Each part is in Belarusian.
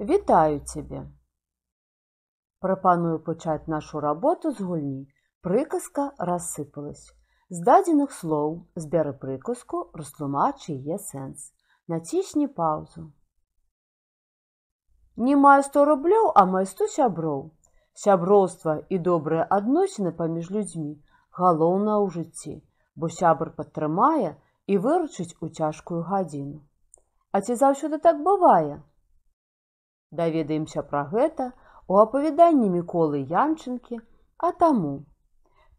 вітаю цябе прапаную пачаць нашу работу з гульні прыказка рассыпалась з дадзеных слоў збяры прыказку растлумачы яе сэнс націсні паузу не маю 100 рублёў а майсту сяброў сяброўства і добрыя адносіны паміж людзьмі галоўна ў жыцці бо сябр падтрымае і выручыць у цяжкую гадзіну А ці заўсёды так бывае Даведаемся пра гэта у апавяданні Міколы Янчынкі, а таму.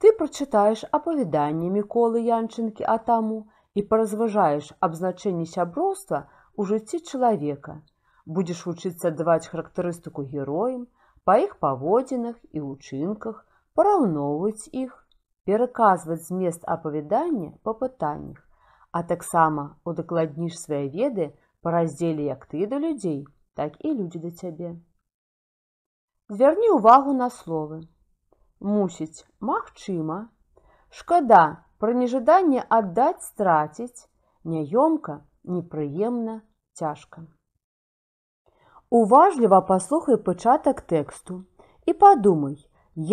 Ты прачытаеш апавяданне Міколы Янчынкі, а таму і паразважаеш аб значэнні сяброўства ў жыцці чалавека. Будзеш вучыцца даваць характарыстыку героем па іх паводзінах і ўчынках, параўноўваць іх, пераказваць змест апавядання па пытаннях, а таксама удакладніш свае веды па раздзеле як ты да людзей, так і людзі да цябе. Звярні ўвагу на словы. Мусіць, магчыма, шкада пра нежаданне аддаць страціць, няёмка, непрыемна, цяжка. Уважліва паслухай пачатак тэксту і падумай,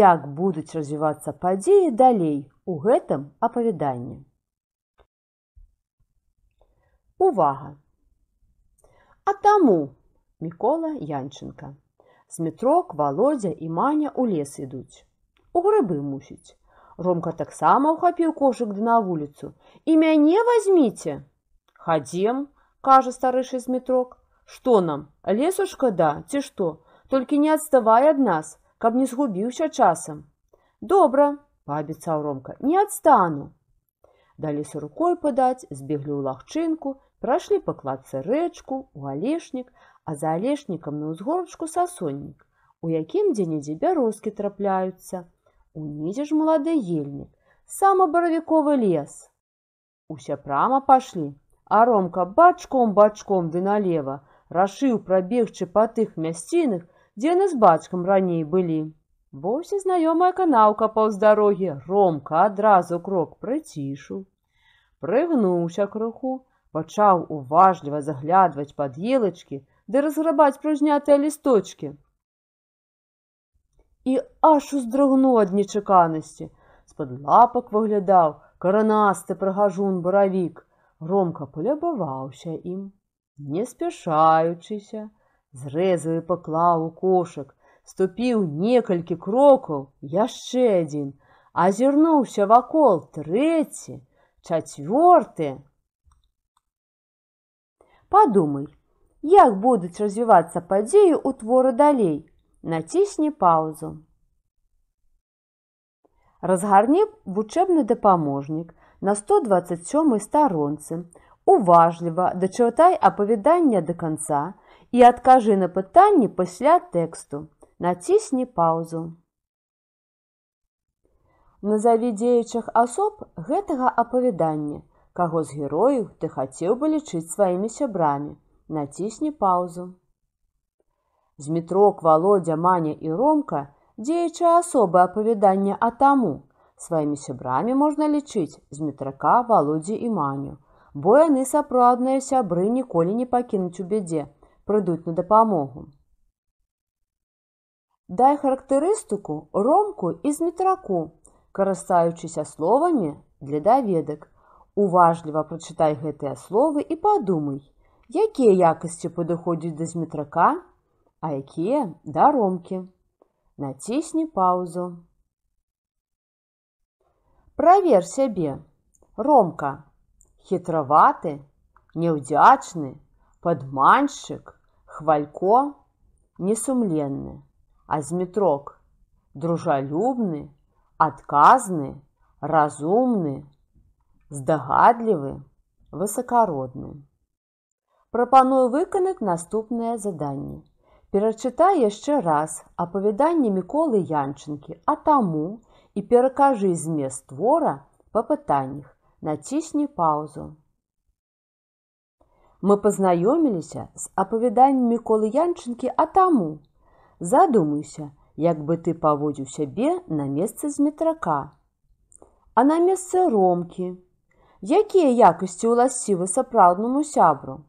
як будуць развівацца падзеі далей у гэтым апавяданні. Увага. А таму Мікола Янченка. Смітрок, Володя і Маня ў лес ідуць. У грыбы мусіць. Ромка таксама ўхапіў кошык ды на вуліцу. І мяне возьміце. Хадзем, кажа старэйшы смітрок. Што нам? Лесу шкада, ці што? Толькі не адставай ад нас, каб не згубіўся часам. Добра, паабіцаў Ромка, не адстану. Далісы рукой падаць, збеглі ў лагчынку, прайшлі паклацца рэчку, у алешнік, а за алешнікам на ўзгорачку сасоннік, у якім дзе-нідзе бярозкі трапляюцца. Унізе ж малады ельнік, самабаравіковы лес. Уся прама пашлі, а ромка бачком бачком ды налева рашыў прабегчы па тых мясцінах, дзе яны з бацькам раней былі. Бось і знаёмая канаўка паўз дарогі ромка адразу крок прыцішу. Прыгнуўся крыху, пачаў уважліва заглядваць пад елачкі, де розграбать пружняти лісточки. І аж уздрогнув одні чеканості. З-под лапок виглядав коронастий прогажун боровік. Громко полюбувався їм, не спішаючися, зрезав і поклав у кошик. Ступив некілька кроків, я ще один, а зірнувся вокол третій, четвертий. Подумай, як будуць развівацца падзеі ў творы далей. Націсні паузу. Разгарні вучэбны дапаможнік на 127 старонцы. Уважліва дачытай апавяданне да канца і адкажы на пытанні пасля тэксту. Націсні паузу. Назаві дзеючых асоб гэтага апавядання, каго з герою ты хацеў бы лічыць сваімі сябрамі націсне паузу. Змітрок валодзя маня і ромка дзеячая асоба апавядання а таму. Сваімі сябрамі можна лічыць змітрака валодзі і маню, бо яны сапраўдныя сябры ніколі не пакінуць у бядзе, прыйдуць на дапамогу. Дай характарыстыку ромку і змітраку, карыстаючыся словамі для даведак. Уважліва прачытай гэтыя словы і падумай, якія якасці падыходзяць да зметрака, а якія даромкі. Націсні паўзу. Правер сябе. Ромка, хітраваты, няўдзячны, падманшчык, хвалько, несумленны, а зметрок, дружалюбны, адказны, разумны, здагадлівы, высакародны прапаную выканаць наступнае заданні. Перачытай яшчэ раз апавяданне міколы Янчынкі, а таму і перакажы змест твора па пытаннях, націсні паузу. Мы пазнаёміліся з апавяданнем міколы Янчынкі, а таму. Задумайся, як бы ты паводзіў сябе на месцы з метрака. А на месцы ромкі, якія якасці ўласцівы сапраўднаму сябру,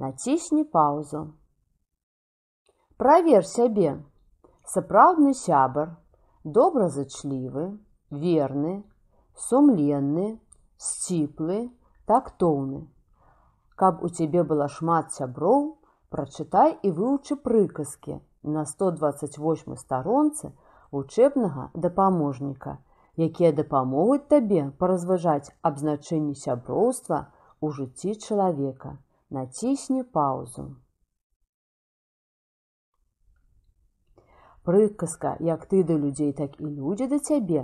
націсні паузу. Правер сябе, сапраўдны сябар, добразычлівы, верны, сумленны, сціплы, тактоўны. Каб у цябе было шмат сяброў, прачытай і вывучы прыказкі на 128 старонцы вучэбнага дапаможніка, якія дапамогуць табе паразважаць аб значэнні сяброўства ў жыцці чалавека націсні паузу. Прыказка, як ты да людзей, так і людзі да цябе,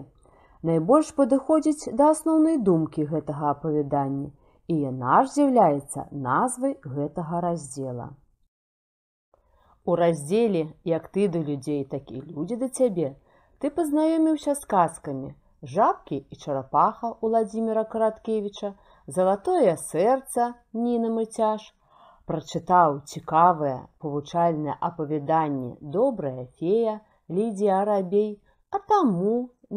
найбольш падыходзіць да асноўнай думкі гэтага апавядання, і яна ж з'яўляецца назвай гэтага раздзела. У раздзеле, як ты да людзей, так і людзі да цябе, ты пазнаёміўся з казкамі, жапкі і чарапаха ўладзіміра караткевіча, залатое сэрца ніна мыцяж прачытаў цікавыя павучальнае апавяданне добрая фея лідзі арабей а таму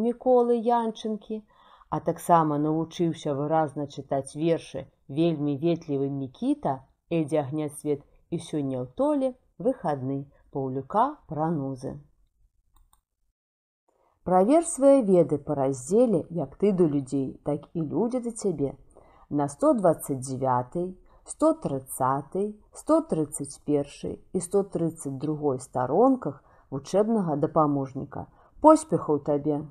міколы янчынкі а таксама навучыўся выразна чытаць вершы вельмі ветлівы мікіта эдзе агняць свет і сёння ў толі выхадны паўлюка пранузы Правер свае веды па раздзеле як ты да людзей так і людзі да цябе на 129, 130, 131 і 132 старонках вучэбнага дапаможніка. Поспехаў табе.